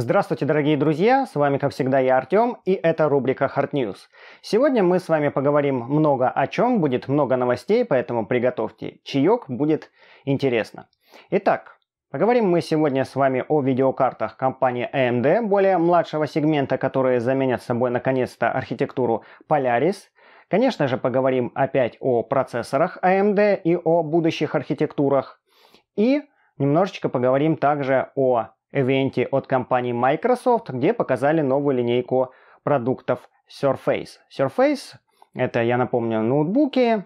Здравствуйте, дорогие друзья! С вами, как всегда, я Артем, и это рубрика Hard News. Сегодня мы с вами поговорим много о чем, будет много новостей, поэтому приготовьте чаек, будет интересно. Итак, поговорим мы сегодня с вами о видеокартах компании AMD, более младшего сегмента, которые заменят собой наконец-то архитектуру Polaris. Конечно же, поговорим опять о процессорах AMD и о будущих архитектурах. И немножечко поговорим также о ивенте от компании Microsoft, где показали новую линейку продуктов Surface. Surface – это, я напомню, ноутбуки,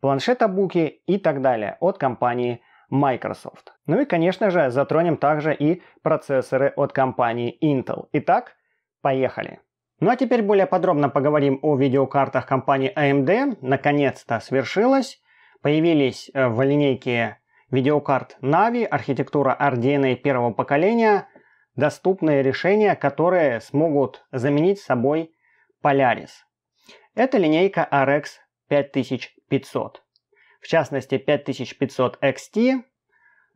планшетобуки и так далее от компании Microsoft. Ну и, конечно же, затронем также и процессоры от компании Intel. Итак, поехали. Ну а теперь более подробно поговорим о видеокартах компании AMD. Наконец-то свершилось. Появились э, в линейке видеокарт Navi, архитектура RDNA первого поколения, доступные решения, которые смогут заменить собой Polaris. Это линейка RX 5500. В частности, 5500 XT.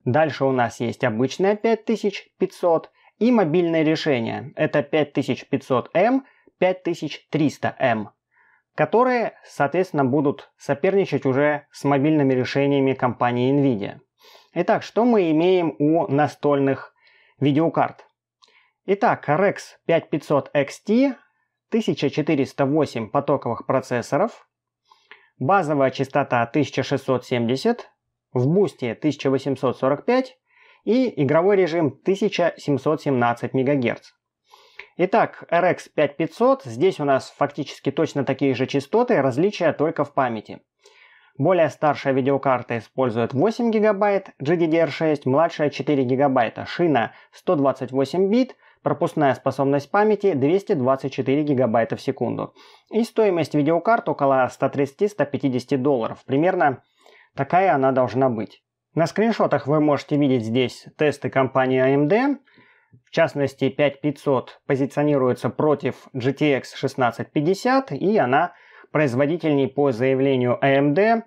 Дальше у нас есть обычная 5500 и мобильное решение. Это 5500M, 5300M, которые, соответственно, будут соперничать уже с мобильными решениями компании NVIDIA. Итак, что мы имеем у настольных видеокарт? Итак, RX 5500 XT, 1408 потоковых процессоров, базовая частота 1670, в бусте 1845 и игровой режим 1717 МГц. Итак, RX 5500, здесь у нас фактически точно такие же частоты, различия только в памяти – более старшая видеокарта использует 8 ГБ GDDR6, младшая 4 ГБ, шина 128 бит, пропускная способность памяти 224 ГБ в секунду. И стоимость видеокарт около 130-150 долларов. Примерно такая она должна быть. На скриншотах вы можете видеть здесь тесты компании AMD. А в частности, 5500 позиционируется против GTX 1650 и она производительней по заявлению AMD, а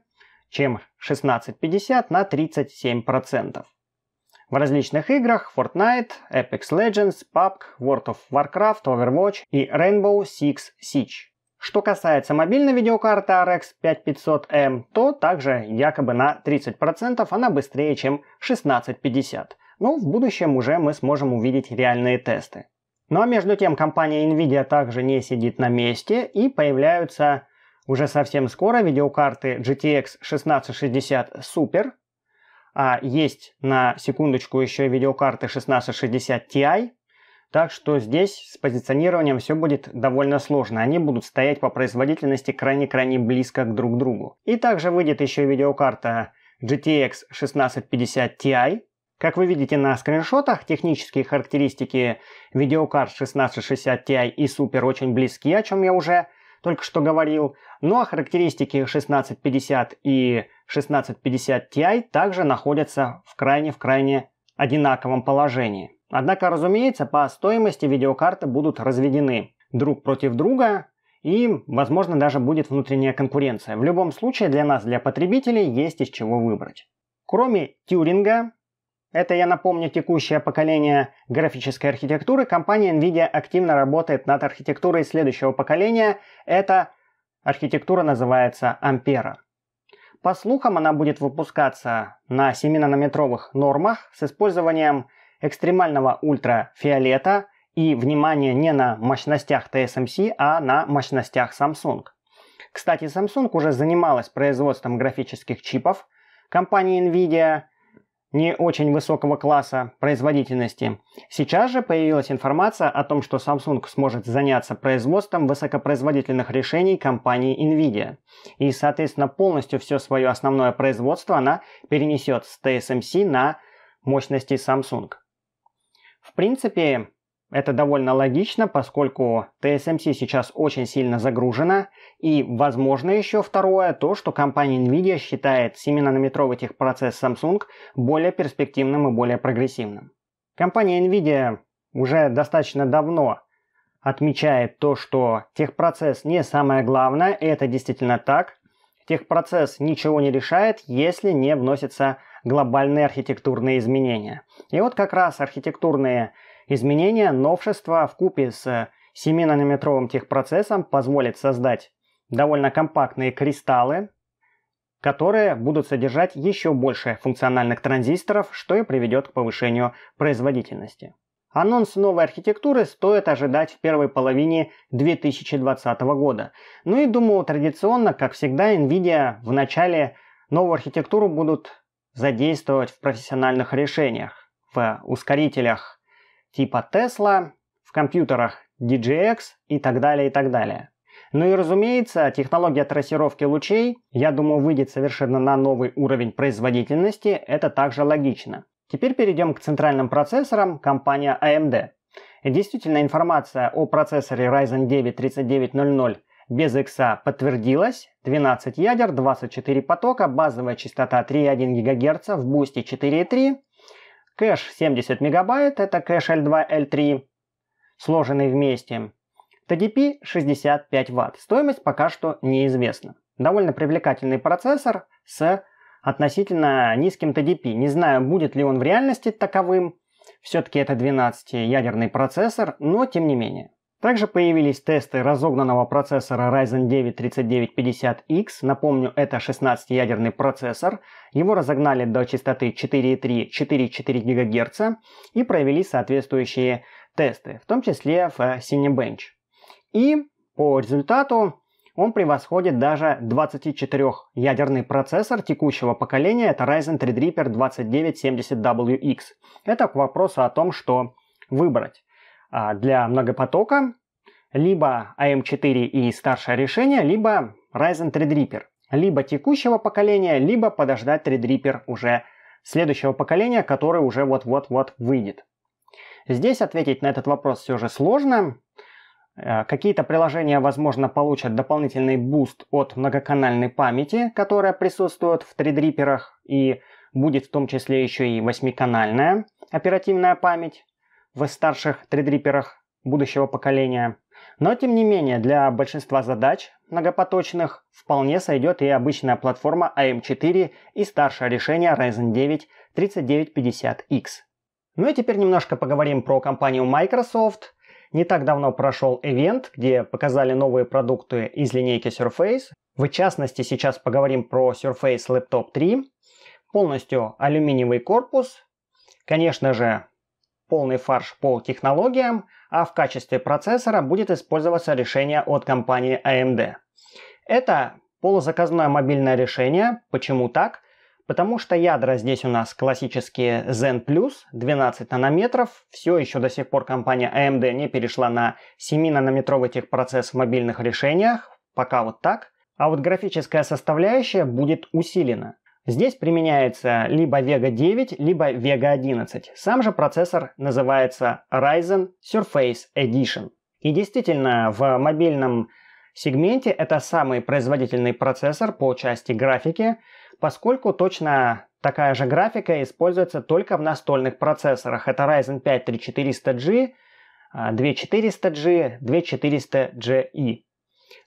чем 1650 на 37%. В различных играх Fortnite, Apex Legends, PUBG, World of Warcraft, Overwatch и Rainbow Six Siege. Что касается мобильной видеокарты RX 5500M, то также якобы на 30% она быстрее, чем 1650. Но в будущем уже мы сможем увидеть реальные тесты. Ну а между тем компания Nvidia также не сидит на месте и появляются уже совсем скоро видеокарты GTX 1660 Super, а есть на секундочку еще и видеокарты 1660 Ti, так что здесь с позиционированием все будет довольно сложно. Они будут стоять по производительности крайне-крайне близко к друг другу. И также выйдет еще видеокарта GTX 1650 Ti. Как вы видите на скриншотах, технические характеристики видеокарт 1660 Ti и Super очень близки, о чем я уже только что говорил. Ну а характеристики 1650 и 1650 Ti также находятся в крайне-в крайне одинаковом положении. Однако, разумеется, по стоимости видеокарты будут разведены друг против друга, и, возможно, даже будет внутренняя конкуренция. В любом случае, для нас, для потребителей, есть из чего выбрать. Кроме Тюринга, это, я напомню, текущее поколение графической архитектуры. Компания NVIDIA активно работает над архитектурой следующего поколения. Эта архитектура называется Ампера. По слухам, она будет выпускаться на 7-нанометровых нормах с использованием экстремального ультрафиолета и, внимание, не на мощностях TSMC, а на мощностях Samsung. Кстати, Samsung уже занималась производством графических чипов компании NVIDIA, не очень высокого класса производительности. Сейчас же появилась информация о том, что Samsung сможет заняться производством высокопроизводительных решений компании Nvidia. И, соответственно, полностью все свое основное производство она перенесет с TSMC на мощности Samsung. В принципе, это довольно логично, поскольку TSMC сейчас очень сильно загружена. И, возможно, еще второе, то, что компания Nvidia считает 7-нанометровый техпроцесс Samsung более перспективным и более прогрессивным. Компания Nvidia уже достаточно давно отмечает то, что техпроцесс не самое главное, и это действительно так. Техпроцесс ничего не решает, если не вносятся глобальные архитектурные изменения. И вот как раз архитектурные изменения Изменения, новшества в купе с 7-нанометровым техпроцессом позволит создать довольно компактные кристаллы, которые будут содержать еще больше функциональных транзисторов, что и приведет к повышению производительности. Анонс новой архитектуры стоит ожидать в первой половине 2020 года. Ну и думаю, традиционно, как всегда, NVIDIA в начале новую архитектуру будут задействовать в профессиональных решениях, в ускорителях типа Tesla, в компьютерах DGX и так далее, и так далее. Ну и разумеется, технология трассировки лучей, я думаю, выйдет совершенно на новый уровень производительности, это также логично. Теперь перейдем к центральным процессорам компания AMD. Действительно, информация о процессоре Ryzen 9 3900 без X подтвердилась. 12 ядер, 24 потока, базовая частота 3,1 ГГц в бусте 4,3 Кэш 70 мегабайт, это кэш L2, L3, сложенный вместе. TDP 65 ватт. Стоимость пока что неизвестна. Довольно привлекательный процессор с относительно низким TDP. Не знаю, будет ли он в реальности таковым. Все-таки это 12-ядерный процессор, но тем не менее. Также появились тесты разогнанного процессора Ryzen 9 3950X, напомню, это 16-ядерный процессор, его разогнали до частоты 4,3-4,4 ГГц и провели соответствующие тесты, в том числе в э, Cinebench. И по результату он превосходит даже 24-ядерный процессор текущего поколения, это Ryzen Threadripper 2970WX. Это к вопросу о том, что выбрать. А, для многопотока, либо AM4 а и старшее решение, либо Ryzen Threadripper, либо текущего поколения, либо подождать Threadripper уже следующего поколения, который уже вот-вот-вот выйдет. Здесь ответить на этот вопрос все же сложно. Э, какие-то приложения, возможно, получат дополнительный буст от многоканальной памяти, которая присутствует в 3 и будет в том числе еще и восьмиканальная оперативная память в старших тредриперах будущего поколения. Но тем не менее, для большинства задач многопоточных вполне сойдет и обычная платформа AM4 а и старшее решение Ryzen 9 3950X. Ну и теперь немножко поговорим про компанию Microsoft. Не так давно прошел ивент, где показали новые продукты из линейки Surface. В частности, сейчас поговорим про Surface Laptop 3. Полностью алюминиевый корпус. Конечно же, полный фарш по технологиям, а в качестве процессора будет использоваться решение от компании AMD. Это полузаказное мобильное решение. Почему так? Потому что ядра здесь у нас классические Zen Plus 12 нанометров. Все еще до сих пор компания AMD не перешла на 7-нанометровый техпроцесс в мобильных решениях. Пока вот так. А вот графическая составляющая будет усилена. Здесь применяется либо Vega 9, либо Vega 11. Сам же процессор называется Ryzen Surface Edition. И действительно, в мобильном сегменте это самый производительный процессор по части графики, поскольку точно такая же графика используется только в настольных процессорах. Это Ryzen 5 3400G, 2400G, 2400GE.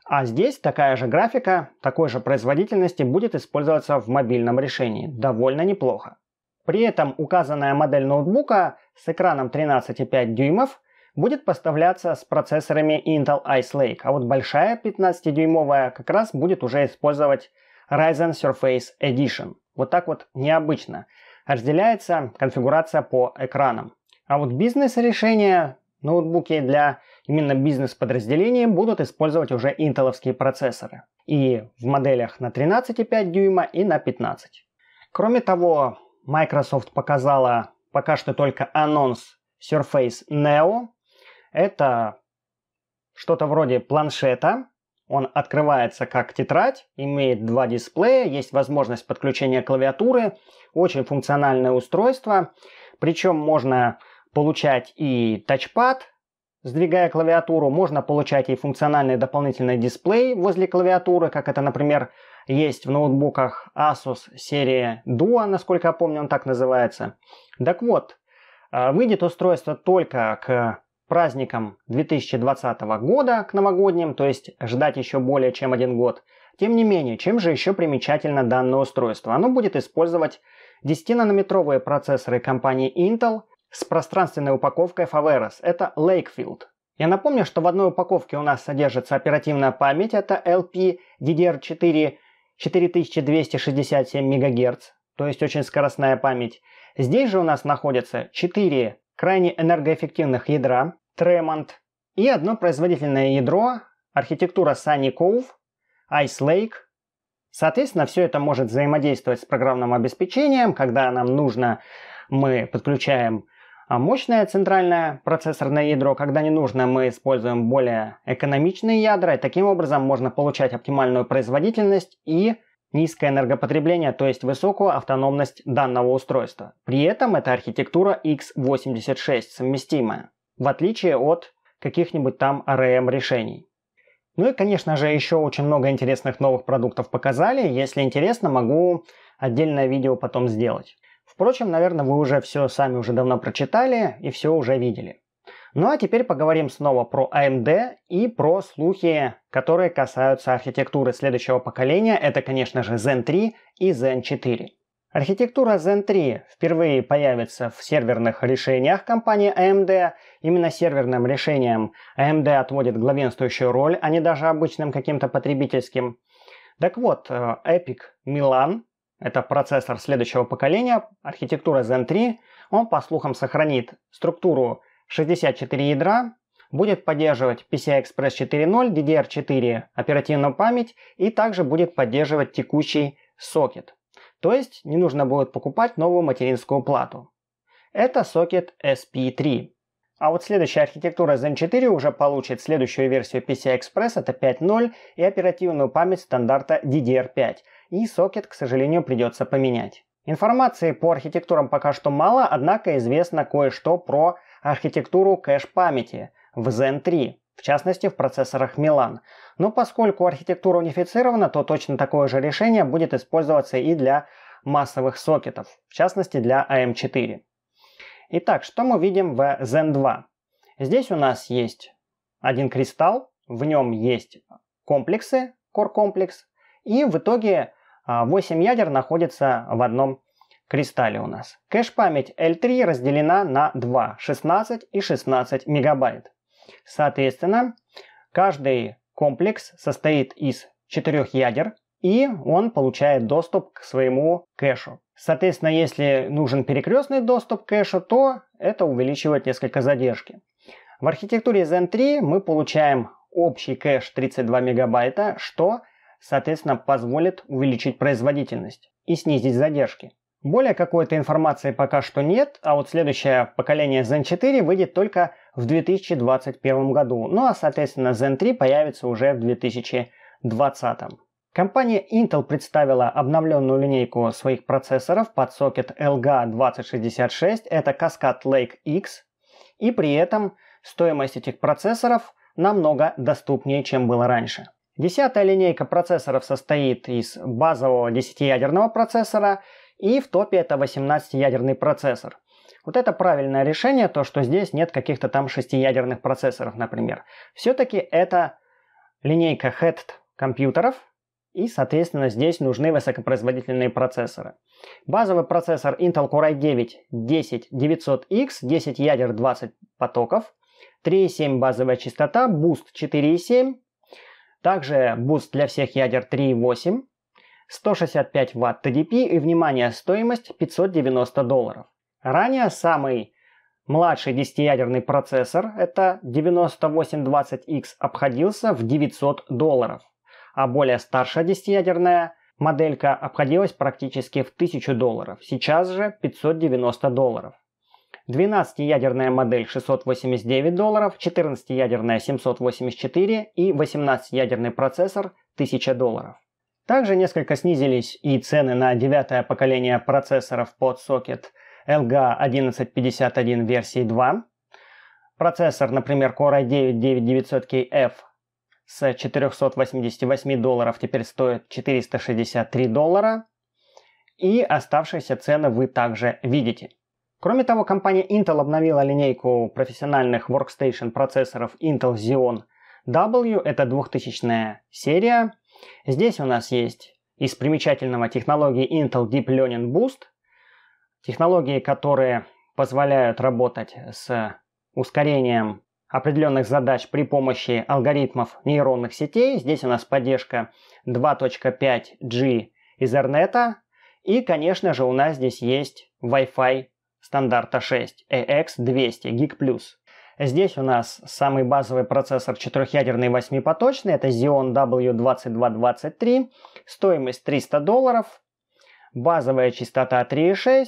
А здесь такая же графика, такой же производительности будет использоваться в мобильном решении. Довольно неплохо. При этом указанная модель ноутбука с экраном 13,5 дюймов будет поставляться с процессорами Intel Ice Lake, а вот большая 15-дюймовая как раз будет уже использовать Ryzen Surface Edition. Вот так вот необычно. Разделяется конфигурация по экранам. А вот бизнес-решение Ноутбуки для именно бизнес подразделения будут использовать уже интеловские процессоры. И в моделях на 13,5 дюйма и на 15. Кроме того, Microsoft показала пока что только анонс Surface Neo. Это что-то вроде планшета. Он открывается как тетрадь, имеет два дисплея, есть возможность подключения клавиатуры, очень функциональное устройство. Причем можно получать и тачпад, сдвигая клавиатуру, можно получать и функциональный дополнительный дисплей возле клавиатуры, как это, например, есть в ноутбуках Asus серии Duo, насколько я помню, он так называется. Так вот, э, выйдет устройство только к праздникам 2020 года, к новогодним, то есть ждать еще более чем один год. Тем не менее, чем же еще примечательно данное устройство? Оно будет использовать 10-нанометровые процессоры компании Intel – с пространственной упаковкой Faveros. Это Lakefield. Я напомню, что в одной упаковке у нас содержится оперативная память, это LP DDR4 4267 МГц, то есть очень скоростная память. Здесь же у нас находятся 4 крайне энергоэффективных ядра Tremont и одно производительное ядро, архитектура Sunny Cove, Ice Lake. Соответственно, все это может взаимодействовать с программным обеспечением, когда нам нужно мы подключаем а мощное центральное процессорное ядро, когда не нужно, мы используем более экономичные ядра, и таким образом можно получать оптимальную производительность и низкое энергопотребление, то есть высокую автономность данного устройства. При этом эта архитектура x86 совместимая, в отличие от каких-нибудь там RAM эм решений. Ну и, конечно же, еще очень много интересных новых продуктов показали. Если интересно, могу отдельное видео потом сделать. Впрочем, наверное, вы уже все сами уже давно прочитали и все уже видели. Ну а теперь поговорим снова про AMD а и про слухи, которые касаются архитектуры следующего поколения. Это, конечно же, Zen 3 и Zen 4. Архитектура Zen 3 впервые появится в серверных решениях компании AMD. А Именно серверным решениям AMD а отводит главенствующую роль, а не даже обычным каким-то потребительским. Так вот, э, Epic Milan это процессор следующего поколения, архитектура Zen 3. Он, по слухам, сохранит структуру 64 ядра, будет поддерживать PCI Express 4.0, DDR4 оперативную память и также будет поддерживать текущий сокет. То есть не нужно будет покупать новую материнскую плату. Это сокет SP3. А вот следующая архитектура Zen 4 уже получит следующую версию PCI Express, это 5.0, и оперативную память стандарта DDR5 и сокет, к сожалению, придется поменять. Информации по архитектурам пока что мало, однако известно кое-что про архитектуру кэш-памяти в Zen 3, в частности в процессорах Milan. Но поскольку архитектура унифицирована, то точно такое же решение будет использоваться и для массовых сокетов, в частности для AM4. Итак, что мы видим в Zen 2? Здесь у нас есть один кристалл, в нем есть комплексы, core комплекс, и в итоге 8 а, ядер находится в одном кристалле у нас. Кэш-память L3 разделена на 2, 16 и 16 мегабайт. Соответственно, каждый комплекс состоит из 4 ядер, и он получает доступ к своему кэшу. Соответственно, если нужен перекрестный доступ к кэшу, то это увеличивает несколько задержки. В архитектуре Zen 3 мы получаем общий кэш 32 мегабайта, что соответственно, позволит увеличить производительность и снизить задержки. Более какой-то информации пока что нет, а вот следующее поколение Zen 4 выйдет только в 2021 году, ну а соответственно Zen 3 появится уже в 2020. Компания Intel представила обновленную линейку своих процессоров под сокет LGA2066, это Cascade Lake X, и при этом стоимость этих процессоров намного доступнее, чем было раньше. Десятая линейка процессоров состоит из базового 10-ядерного процессора и в топе это 18-ядерный процессор. Вот это правильное решение, то что здесь нет каких-то там шестиядерных процессоров, например. Все-таки это линейка head компьютеров, и, соответственно, здесь нужны высокопроизводительные процессоры. Базовый процессор Intel Core i9 10900X, 10 ядер 20 потоков, 3,7 базовая частота, Boost 4,7, также буст для всех ядер 3.8, 165 Вт TDP и, внимание, стоимость 590 долларов. Ранее самый младший десятиядерный процессор, это 9820X, обходился в 900 долларов, а более старшая десятиядерная моделька обходилась практически в 1000 долларов, сейчас же 590 долларов. 12-ядерная модель 689 долларов, 14-ядерная 784 и 18-ядерный процессор 1000 долларов. Также несколько снизились и цены на девятое поколение процессоров под сокет LGA 1151 версии 2. Процессор, например, Core i9-9900KF с 488 долларов теперь стоит 463 доллара. И оставшиеся цены вы также видите – Кроме того, компания Intel обновила линейку профессиональных workstation процессоров Intel Xeon W, это 2000 серия. Здесь у нас есть из примечательного технологии Intel Deep Learning Boost, технологии, которые позволяют работать с ускорением определенных задач при помощи алгоритмов нейронных сетей. Здесь у нас поддержка 2.5G Ethernet. И, конечно же, у нас здесь есть Wi-Fi стандарта 6 AX200 Geek+. Здесь у нас самый базовый процессор четырехъядерный восьмипоточный, это Xeon W2223, стоимость 300 долларов, базовая частота 3.6,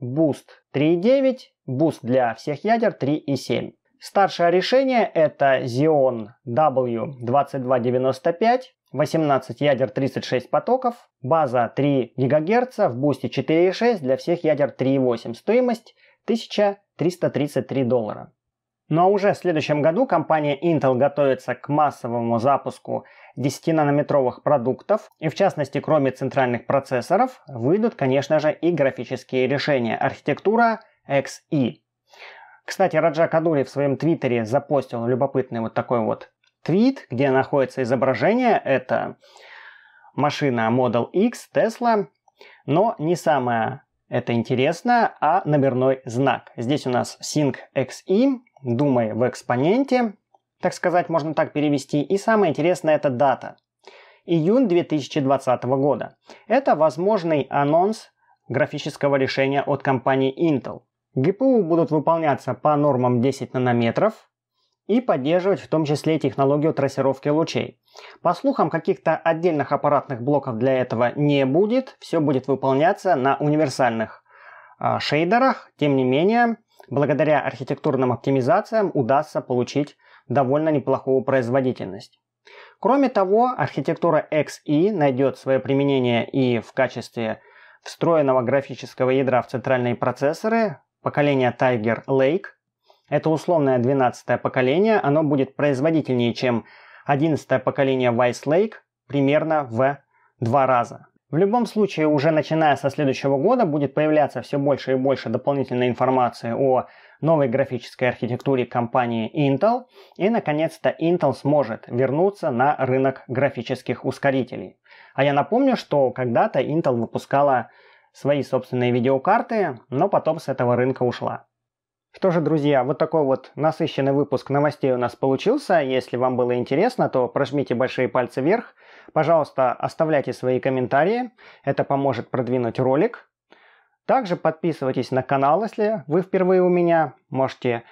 буст 3.9, буст для всех ядер 3.7. Старшее решение это Xeon W2295, 18 ядер 36 потоков, база 3 ГГц, в бусте 4.6 для всех ядер 3.8, стоимость 1333 доллара. Ну а уже в следующем году компания Intel готовится к массовому запуску 10-нанометровых продуктов, и в частности, кроме центральных процессоров, выйдут, конечно же, и графические решения архитектура XE. Кстати, Раджа Кадури в своем твиттере запостил любопытный вот такой вот твит, где находится изображение, это машина Model X Tesla, но не самое это интересное, а номерной знак. Здесь у нас Sync Xi, думай в экспоненте, так сказать, можно так перевести. И самое интересное это дата. Июнь 2020 года. Это возможный анонс графического решения от компании Intel. ГПУ будут выполняться по нормам 10 нанометров, и поддерживать в том числе технологию трассировки лучей. По слухам, каких-то отдельных аппаратных блоков для этого не будет, все будет выполняться на универсальных э, шейдерах. Тем не менее, благодаря архитектурным оптимизациям удастся получить довольно неплохую производительность. Кроме того, архитектура XE найдет свое применение и в качестве встроенного графического ядра в центральные процессоры поколения Tiger Lake, это условное 12 поколение, оно будет производительнее, чем 11 поколение Vice Lake, примерно в два раза. В любом случае, уже начиная со следующего года будет появляться все больше и больше дополнительной информации о новой графической архитектуре компании Intel, и наконец-то Intel сможет вернуться на рынок графических ускорителей. А я напомню, что когда-то Intel выпускала свои собственные видеокарты, но потом с этого рынка ушла. Что же, друзья, вот такой вот насыщенный выпуск новостей у нас получился. Если вам было интересно, то прожмите большие пальцы вверх. Пожалуйста, оставляйте свои комментарии. Это поможет продвинуть ролик. Также подписывайтесь на канал, если вы впервые у меня. Можете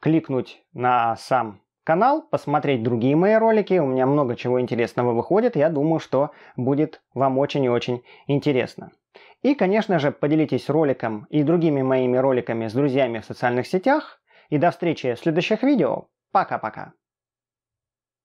кликнуть на сам канал, посмотреть другие мои ролики. У меня много чего интересного выходит. Я думаю, что будет вам очень и очень интересно. И, конечно же, поделитесь роликом и другими моими роликами с друзьями в социальных сетях. И до встречи в следующих видео. Пока-пока.